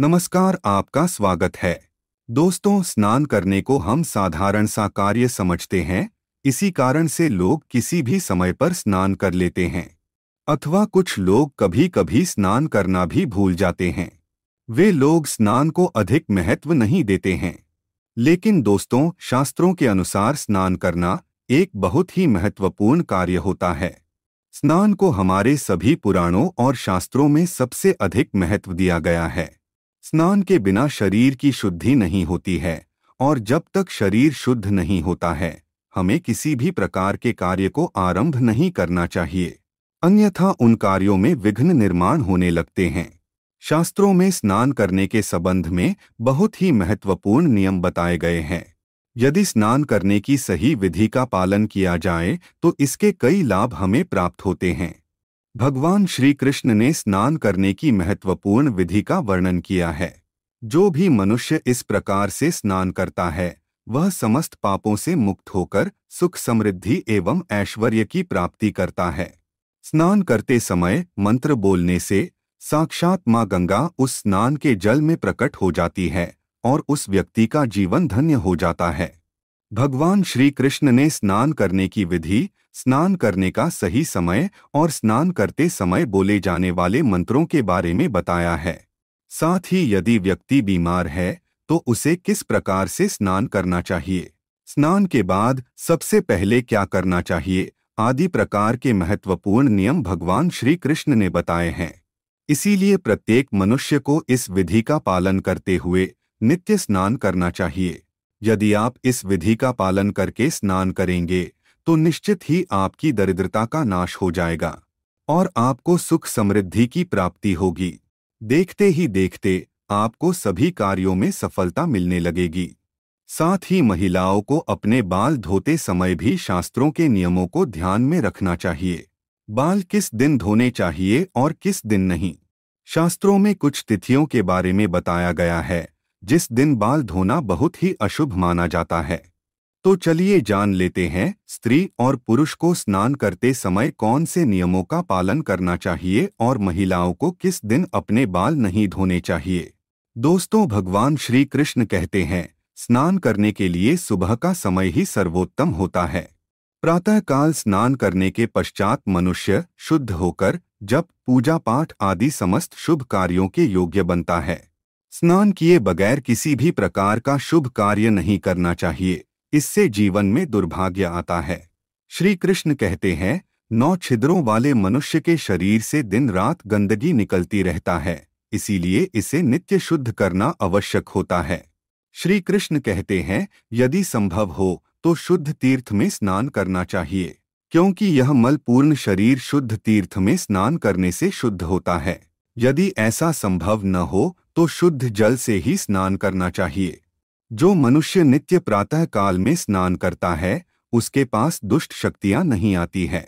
नमस्कार आपका स्वागत है दोस्तों स्नान करने को हम साधारण सा कार्य समझते हैं इसी कारण से लोग किसी भी समय पर स्नान कर लेते हैं अथवा कुछ लोग कभी कभी स्नान करना भी भूल जाते हैं वे लोग स्नान को अधिक महत्व नहीं देते हैं लेकिन दोस्तों शास्त्रों के अनुसार स्नान करना एक बहुत ही महत्वपूर्ण कार्य होता है स्नान को हमारे सभी पुराणों और शास्त्रों में सबसे अधिक महत्व दिया गया है स्नान के बिना शरीर की शुद्धि नहीं होती है और जब तक शरीर शुद्ध नहीं होता है हमें किसी भी प्रकार के कार्य को आरंभ नहीं करना चाहिए अन्यथा उन कार्यों में विघ्न निर्माण होने लगते हैं शास्त्रों में स्नान करने के संबंध में बहुत ही महत्वपूर्ण नियम बताए गए हैं यदि स्नान करने की सही विधि का पालन किया जाए तो इसके कई लाभ हमें प्राप्त होते हैं भगवान श्री कृष्ण ने स्नान करने की महत्वपूर्ण विधि का वर्णन किया है जो भी मनुष्य इस प्रकार से स्नान करता है वह समस्त पापों से मुक्त होकर सुख समृद्धि एवं ऐश्वर्य की प्राप्ति करता है स्नान करते समय मंत्र बोलने से साक्षात माँ गंगा उस स्नान के जल में प्रकट हो जाती है और उस व्यक्ति का जीवन धन्य हो जाता है भगवान श्री कृष्ण ने स्नान करने की विधि स्नान करने का सही समय और स्नान करते समय बोले जाने वाले मंत्रों के बारे में बताया है साथ ही यदि व्यक्ति बीमार है तो उसे किस प्रकार से स्नान करना चाहिए स्नान के बाद सबसे पहले क्या करना चाहिए आदि प्रकार के महत्वपूर्ण नियम भगवान श्री कृष्ण ने बताए हैं इसीलिए प्रत्येक मनुष्य को इस विधि का पालन करते हुए नित्य स्नान करना चाहिए यदि आप इस विधि का पालन करके स्नान करेंगे तो निश्चित ही आपकी दरिद्रता का नाश हो जाएगा और आपको सुख समृद्धि की प्राप्ति होगी देखते ही देखते आपको सभी कार्यों में सफलता मिलने लगेगी साथ ही महिलाओं को अपने बाल धोते समय भी शास्त्रों के नियमों को ध्यान में रखना चाहिए बाल किस दिन धोने चाहिए और किस दिन नहीं शास्त्रों में कुछ तिथियों के बारे में बताया गया है जिस दिन बाल धोना बहुत ही अशुभ माना जाता है तो चलिए जान लेते हैं स्त्री और पुरुष को स्नान करते समय कौन से नियमों का पालन करना चाहिए और महिलाओं को किस दिन अपने बाल नहीं धोने चाहिए दोस्तों भगवान श्री कृष्ण कहते हैं स्नान करने के लिए सुबह का समय ही सर्वोत्तम होता है प्रातःकाल स्नान करने के पश्चात मनुष्य शुद्ध होकर जब पूजा पाठ आदि समस्त शुभ कार्यों के योग्य बनता है स्नान किए बगैर किसी भी प्रकार का शुभ कार्य नहीं करना चाहिए इससे जीवन में दुर्भाग्य आता है श्री कृष्ण कहते हैं नौ छिद्रों वाले मनुष्य के शरीर से दिन रात गंदगी निकलती रहता है इसीलिए इसे नित्य शुद्ध करना आवश्यक होता है श्री कृष्ण कहते हैं यदि संभव हो तो शुद्ध तीर्थ में स्नान करना चाहिए क्योंकि यह मलपूर्ण शरीर शुद्ध तीर्थ में स्नान करने से शुद्ध होता है यदि ऐसा संभव न हो तो शुद्ध जल से ही स्नान करना चाहिए जो मनुष्य नित्य प्रातः काल में स्नान करता है उसके पास दुष्ट शक्तियां नहीं आती है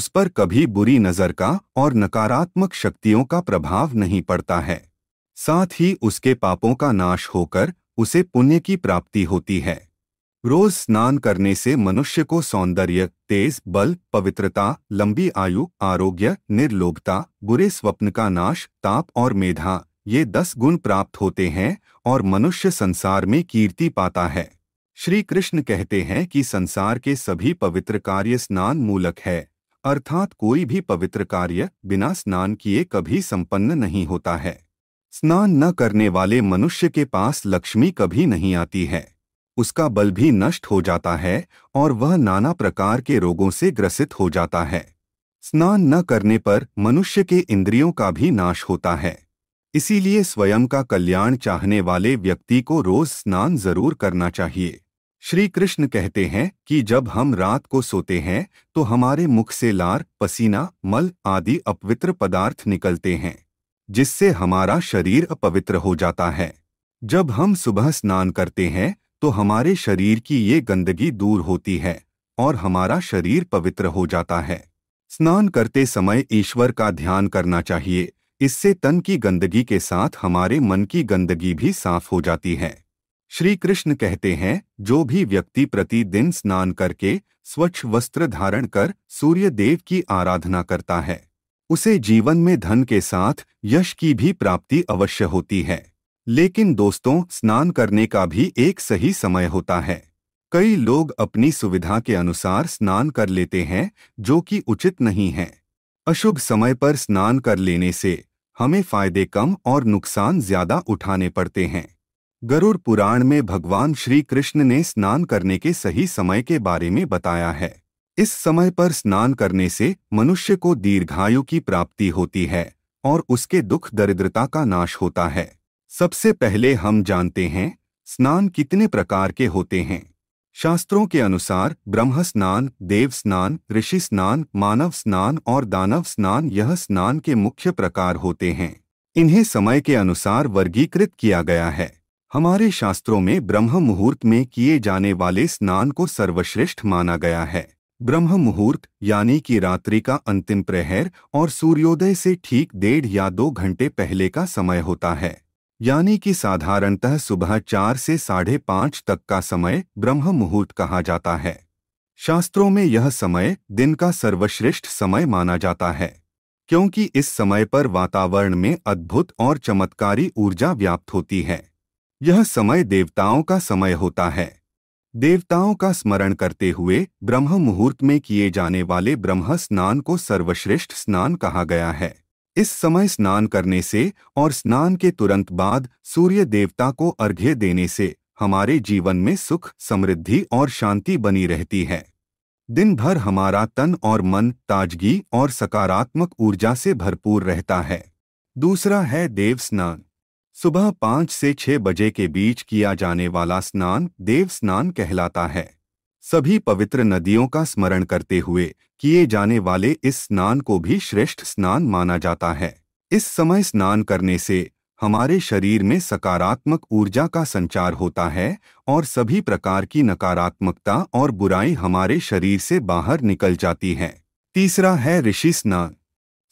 उस पर कभी बुरी नजर का और नकारात्मक शक्तियों का प्रभाव नहीं पड़ता है साथ ही उसके पापों का नाश होकर उसे पुण्य की प्राप्ति होती है रोज स्नान करने से मनुष्य को सौंदर्य तेज बल पवित्रता लंबी आयु आरोग्य निर्लोभता बुरे स्वप्न का नाश ताप और मेधा ये दस गुण प्राप्त होते हैं और मनुष्य संसार में कीर्ति पाता है श्री कृष्ण कहते हैं कि संसार के सभी पवित्र कार्य स्नान मूलक है अर्थात कोई भी पवित्र कार्य बिना स्नान किए कभी संपन्न नहीं होता है स्नान न करने वाले मनुष्य के पास लक्ष्मी कभी नहीं आती है उसका बल भी नष्ट हो जाता है और वह नाना प्रकार के रोगों से ग्रसित हो जाता है स्नान न करने पर मनुष्य के इंद्रियों का भी नाश होता है इसीलिए स्वयं का कल्याण चाहने वाले व्यक्ति को रोज स्नान जरूर करना चाहिए श्री कृष्ण कहते हैं कि जब हम रात को सोते हैं तो हमारे मुख से लार पसीना मल आदि अपवित्र पदार्थ निकलते हैं जिससे हमारा शरीर अपवित्र हो जाता है जब हम सुबह स्नान करते हैं तो हमारे शरीर की ये गंदगी दूर होती है और हमारा शरीर पवित्र हो जाता है स्नान करते समय ईश्वर का ध्यान करना चाहिए इससे तन की गंदगी के साथ हमारे मन की गंदगी भी साफ हो जाती है श्री कृष्ण कहते हैं जो भी व्यक्ति प्रतिदिन स्नान करके स्वच्छ वस्त्र धारण कर सूर्य देव की आराधना करता है उसे जीवन में धन के साथ यश की भी प्राप्ति अवश्य होती है लेकिन दोस्तों स्नान करने का भी एक सही समय होता है कई लोग अपनी सुविधा के अनुसार स्नान कर लेते हैं जो कि उचित नहीं है अशुभ समय पर स्नान कर लेने से हमें फायदे कम और नुकसान ज्यादा उठाने पड़ते हैं गरुड़ पुराण में भगवान श्री कृष्ण ने स्नान करने के सही समय के बारे में बताया है इस समय पर स्नान करने से मनुष्य को दीर्घायु की प्राप्ति होती है और उसके दुख दरिद्रता का नाश होता है सबसे पहले हम जानते हैं स्नान कितने प्रकार के होते हैं शास्त्रों के अनुसार ब्रह्म स्नान देव स्नान ऋषि स्नान मानव स्नान और दानव स्नान यह स्नान के मुख्य प्रकार होते हैं इन्हें समय के अनुसार वर्गीकृत किया गया है हमारे शास्त्रों में ब्रह्म मुहूर्त में किए जाने वाले स्नान को सर्वश्रेष्ठ माना गया है ब्रह्म मुहूर्त यानी कि रात्रि का अंतिम प्रहर और सूर्योदय से ठीक डेढ़ या दो घंटे पहले का समय होता है यानी कि साधारणतः सुबह चार से साढ़े पाँच तक का समय ब्रह्म मुहूर्त कहा जाता है शास्त्रों में यह समय दिन का सर्वश्रेष्ठ समय माना जाता है क्योंकि इस समय पर वातावरण में अद्भुत और चमत्कारी ऊर्जा व्याप्त होती है यह समय देवताओं का समय होता है देवताओं का स्मरण करते हुए ब्रह्म मुहूर्त में किए जाने वाले ब्रह्म स्नान को सर्वश्रेष्ठ स्नान कहा गया है इस समय स्नान करने से और स्नान के तुरंत बाद सूर्य देवता को अर्घ्य देने से हमारे जीवन में सुख समृद्धि और शांति बनी रहती है दिन भर हमारा तन और मन ताजगी और सकारात्मक ऊर्जा से भरपूर रहता है दूसरा है देव स्नान सुबह पाँच से छह बजे के बीच किया जाने वाला स्नान देव स्नान कहलाता है सभी पवित्र नदियों का स्मरण करते हुए किए जाने वाले इस स्नान को भी श्रेष्ठ स्नान माना जाता है इस समय स्नान करने से हमारे शरीर में सकारात्मक ऊर्जा का संचार होता है और सभी प्रकार की नकारात्मकता और बुराई हमारे शरीर से बाहर निकल जाती है तीसरा है ऋषि स्नान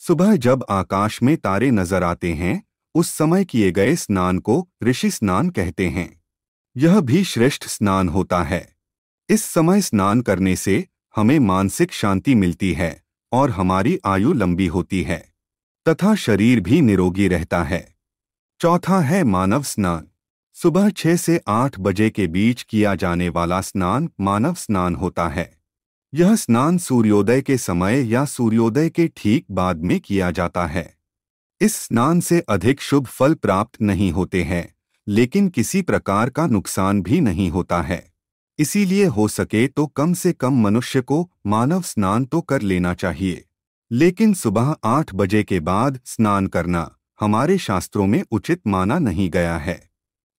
सुबह जब आकाश में तारे नजर आते हैं उस समय किए गए स्नान को ऋषि स्नान कहते हैं यह भी श्रेष्ठ स्नान होता है इस समय स्नान करने से हमें मानसिक शांति मिलती है और हमारी आयु लंबी होती है तथा शरीर भी निरोगी रहता है चौथा है मानव स्नान सुबह छह से आठ बजे के बीच किया जाने वाला स्नान मानव स्नान होता है यह स्नान सूर्योदय के समय या सूर्योदय के ठीक बाद में किया जाता है इस स्नान से अधिक शुभ फल प्राप्त नहीं होते हैं लेकिन किसी प्रकार का नुकसान भी नहीं होता है इसीलिए हो सके तो कम से कम मनुष्य को मानव स्नान तो कर लेना चाहिए लेकिन सुबह आठ बजे के बाद स्नान करना हमारे शास्त्रों में उचित माना नहीं गया है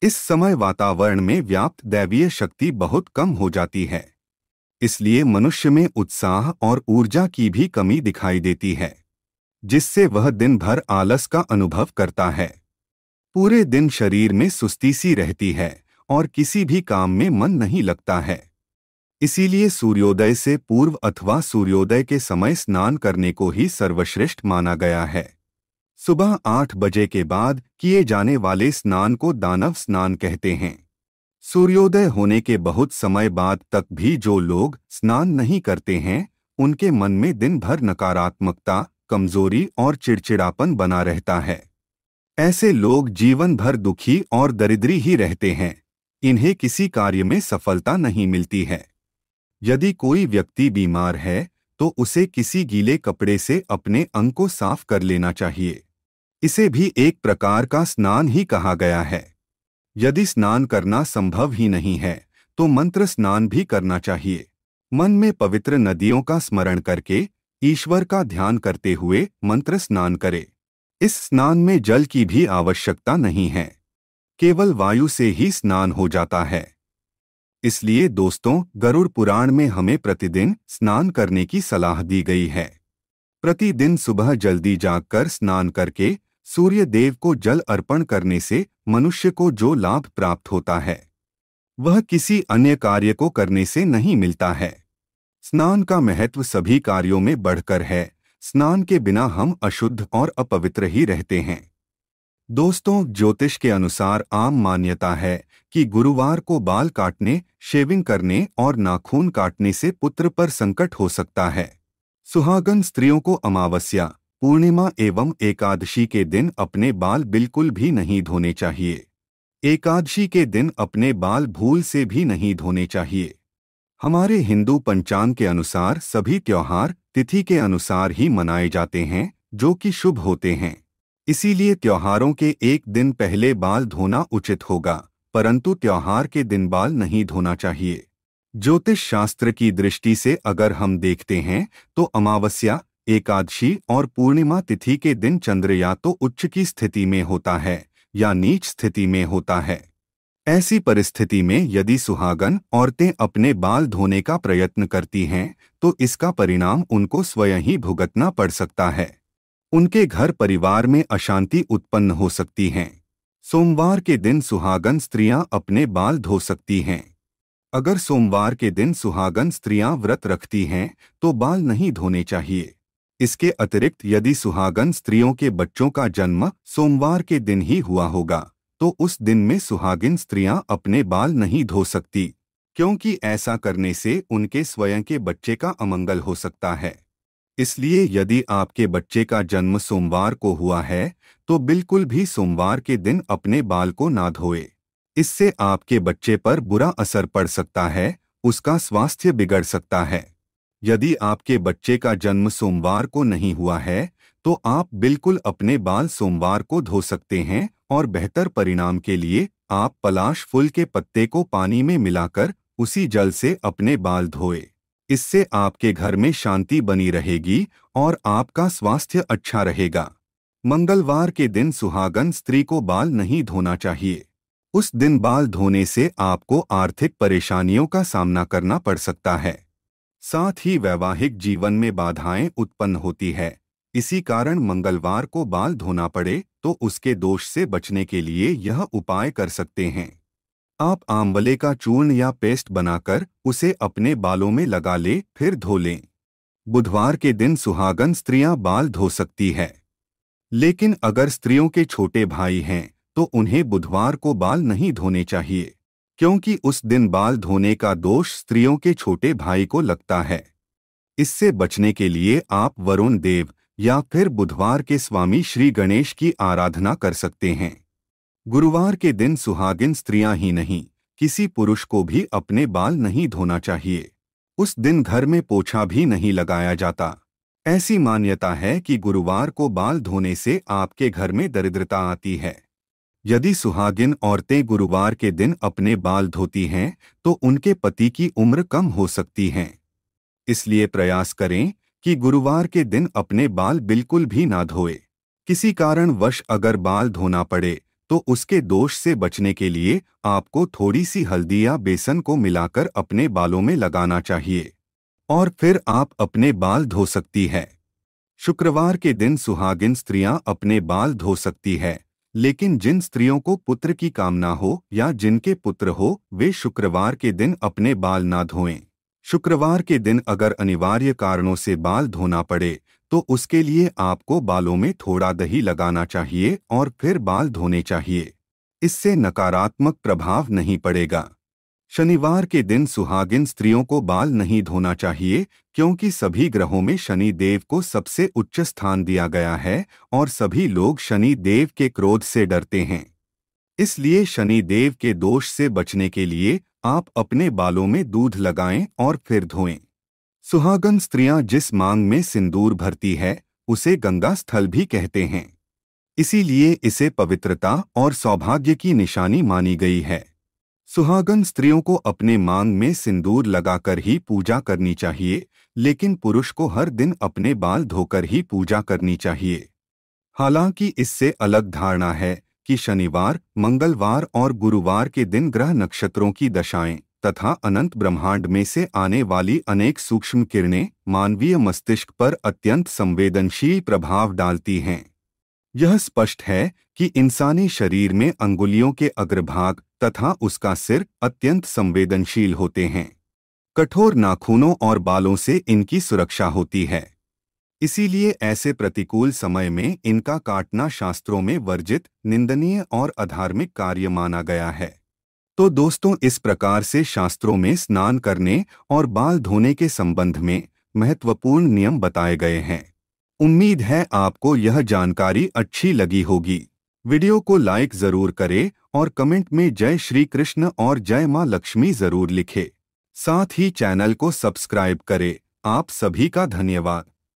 इस समय वातावरण में व्याप्त दैवीय शक्ति बहुत कम हो जाती है इसलिए मनुष्य में उत्साह और ऊर्जा की भी कमी दिखाई देती है जिससे वह दिन भर आलस का अनुभव करता है पूरे दिन शरीर में सुस्ती सी रहती है और किसी भी काम में मन नहीं लगता है इसीलिए सूर्योदय से पूर्व अथवा सूर्योदय के समय स्नान करने को ही सर्वश्रेष्ठ माना गया है सुबह आठ बजे के बाद किए जाने वाले स्नान को दानव स्नान कहते हैं सूर्योदय होने के बहुत समय बाद तक भी जो लोग स्नान नहीं करते हैं उनके मन में दिन भर नकारात्मकता कमजोरी और चिड़चिड़ापन बना रहता है ऐसे लोग जीवन भर दुखी और दरिद्री ही रहते हैं इन्हें किसी कार्य में सफलता नहीं मिलती है यदि कोई व्यक्ति बीमार है तो उसे किसी गीले कपड़े से अपने अंग को साफ कर लेना चाहिए इसे भी एक प्रकार का स्नान ही कहा गया है यदि स्नान करना संभव ही नहीं है तो मंत्र स्नान भी करना चाहिए मन में पवित्र नदियों का स्मरण करके ईश्वर का ध्यान करते हुए मंत्र स्नान करें इस स्नान में जल की भी आवश्यकता नहीं है केवल वायु से ही स्नान हो जाता है इसलिए दोस्तों गरुड़ पुराण में हमें प्रतिदिन स्नान करने की सलाह दी गई है प्रतिदिन सुबह जल्दी जागकर स्नान करके सूर्य देव को जल अर्पण करने से मनुष्य को जो लाभ प्राप्त होता है वह किसी अन्य कार्य को करने से नहीं मिलता है स्नान का महत्व सभी कार्यों में बढ़कर है स्नान के बिना हम अशुद्ध और अपवित्र ही रहते हैं दोस्तों ज्योतिष के अनुसार आम मान्यता है कि गुरुवार को बाल काटने शेविंग करने और नाखून काटने से पुत्र पर संकट हो सकता है सुहागन स्त्रियों को अमावस्या पूर्णिमा एवं एकादशी के दिन अपने बाल बिल्कुल भी नहीं धोने चाहिए एकादशी के दिन अपने बाल भूल से भी नहीं धोने चाहिए हमारे हिंदू पंचांग के अनुसार सभी त्यौहार तिथि के अनुसार ही मनाए जाते हैं जो कि शुभ होते हैं इसीलिए त्योहारों के एक दिन पहले बाल धोना उचित होगा परंतु त्योहार के दिन बाल नहीं धोना चाहिए ज्योतिष शास्त्र की दृष्टि से अगर हम देखते हैं तो अमावस्या एकादशी और पूर्णिमा तिथि के दिन चंद्र या तो उच्च की स्थिति में होता है या नीच स्थिति में होता है ऐसी परिस्थिति में यदि सुहागन औरतें अपने बाल धोने का प्रयत्न करती हैं तो इसका परिणाम उनको स्वयं ही भुगतना पड़ सकता है उनके घर परिवार में अशांति उत्पन्न हो सकती हैं सोमवार के दिन सुहागन स्त्रियां अपने बाल धो सकती हैं अगर सोमवार के दिन सुहागन स्त्रियां व्रत रखती हैं तो बाल नहीं धोने चाहिए इसके अतिरिक्त यदि सुहागन स्त्रियों के बच्चों का जन्म सोमवार के दिन ही हुआ होगा तो उस दिन में सुहागिन स्त्रियां अपने बाल नहीं धो सकती क्योंकि ऐसा करने से उनके स्वयं के बच्चे का अमंगल हो सकता है इसलिए यदि आपके बच्चे का जन्म सोमवार को हुआ है तो बिल्कुल भी सोमवार के दिन अपने बाल को ना धोए इससे आपके बच्चे पर बुरा असर पड़ सकता है उसका स्वास्थ्य बिगड़ सकता है यदि आपके बच्चे का जन्म सोमवार को नहीं हुआ है तो आप बिल्कुल अपने बाल सोमवार को धो सकते हैं और बेहतर परिणाम के लिए आप पलाश फूल के पत्ते को पानी में मिलाकर उसी जल से अपने बाल धोए इससे आपके घर में शांति बनी रहेगी और आपका स्वास्थ्य अच्छा रहेगा मंगलवार के दिन सुहागन स्त्री को बाल नहीं धोना चाहिए उस दिन बाल धोने से आपको आर्थिक परेशानियों का सामना करना पड़ सकता है साथ ही वैवाहिक जीवन में बाधाएं उत्पन्न होती है इसी कारण मंगलवार को बाल धोना पड़े तो उसके दोष से बचने के लिए यह उपाय कर सकते हैं आप आंवले का चूर्ण या पेस्ट बनाकर उसे अपने बालों में लगा ले फिर धो लें बुधवार के दिन सुहागन स्त्रियां बाल धो सकती है लेकिन अगर स्त्रियों के छोटे भाई हैं तो उन्हें बुधवार को बाल नहीं धोने चाहिए क्योंकि उस दिन बाल धोने का दोष स्त्रियों के छोटे भाई को लगता है इससे बचने के लिए आप वरुण देव या फिर बुधवार के स्वामी श्री गणेश की आराधना कर सकते हैं गुरुवार के दिन सुहागिन स्त्रियां ही नहीं किसी पुरुष को भी अपने बाल नहीं धोना चाहिए उस दिन घर में पोछा भी नहीं लगाया जाता ऐसी मान्यता है कि गुरुवार को बाल धोने से आपके घर में दरिद्रता आती है यदि सुहागिन औरतें गुरुवार के दिन अपने बाल धोती हैं तो उनके पति की उम्र कम हो सकती है इसलिए प्रयास करें कि गुरुवार के दिन अपने बाल बिल्कुल भी ना धोए किसी कारणवश अगर बाल धोना पड़े तो उसके दोष से बचने के लिए आपको थोड़ी सी हल्दी या बेसन को मिलाकर अपने बालों में लगाना चाहिए और फिर आप अपने बाल धो सकती है शुक्रवार के दिन सुहागिन स्त्रियां अपने बाल धो सकती है लेकिन जिन स्त्रियों को पुत्र की कामना हो या जिनके पुत्र हो वे शुक्रवार के दिन अपने बाल ना धोएं शुक्रवार के दिन अगर अनिवार्य कारणों से बाल धोना पड़े तो उसके लिए आपको बालों में थोड़ा दही लगाना चाहिए और फिर बाल धोने चाहिए इससे नकारात्मक प्रभाव नहीं पड़ेगा शनिवार के दिन सुहागिन स्त्रियों को बाल नहीं धोना चाहिए क्योंकि सभी ग्रहों में शनि देव को सबसे उच्च स्थान दिया गया है और सभी लोग शनि देव के क्रोध से डरते हैं इसलिए शनि देव के दोष से बचने के लिए आप अपने बालों में दूध लगाएं और फिर धोएं सुहागन स्त्रियां जिस मांग में सिंदूर भरती है उसे गंगा स्थल भी कहते हैं इसीलिए इसे पवित्रता और सौभाग्य की निशानी मानी गई है सुहागन स्त्रियों को अपने मांग में सिंदूर लगाकर ही पूजा करनी चाहिए लेकिन पुरुष को हर दिन अपने बाल धोकर ही पूजा करनी चाहिए हालांकि इससे अलग धारणा है कि शनिवार मंगलवार और गुरुवार के दिन ग्रह नक्षत्रों की दशाएं तथा अनंत ब्रह्मांड में से आने वाली अनेक सूक्ष्म किरणें मानवीय मस्तिष्क पर अत्यंत संवेदनशील प्रभाव डालती हैं यह स्पष्ट है कि इंसानी शरीर में अंगुलियों के अग्रभाग तथा उसका सिर अत्यंत संवेदनशील होते हैं कठोर नाखूनों और बालों से इनकी सुरक्षा होती है इसीलिए ऐसे प्रतिकूल समय में इनका काटना शास्त्रों में वर्जित निंदनीय और अधार्मिक कार्य माना गया है तो दोस्तों इस प्रकार से शास्त्रों में स्नान करने और बाल धोने के संबंध में महत्वपूर्ण नियम बताए गए हैं उम्मीद है आपको यह जानकारी अच्छी लगी होगी वीडियो को लाइक जरूर करें और कमेंट में जय श्री कृष्ण और जय माँ लक्ष्मी जरूर लिखें। साथ ही चैनल को सब्सक्राइब करें आप सभी का धन्यवाद